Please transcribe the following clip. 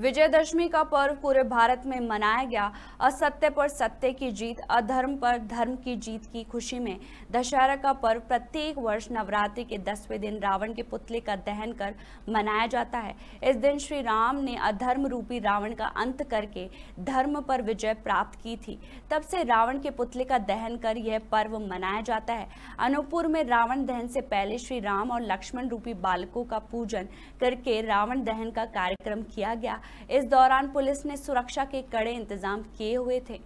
विजयदशमी का पर्व पूरे भारत में मनाया गया असत्य पर सत्य की जीत अधर्म पर धर्म की जीत की खुशी में दशहरा का पर्व प्रत्येक वर्ष नवरात्रि के दसवें दिन रावण के पुतले का दहन कर मनाया जाता है इस दिन श्री राम ने अधर्म रूपी रावण का अंत करके धर्म पर विजय प्राप्त की थी तब से रावण के पुतले का दहन कर यह पर्व मनाया जाता है अनूपपुर में रावण दहन से पहले श्री राम और लक्ष्मण रूपी बालकों का पूजन करके रावण दहन का कार्यक्रम किया गया इस दौरान पुलिस ने सुरक्षा के कड़े इंतजाम किए हुए थे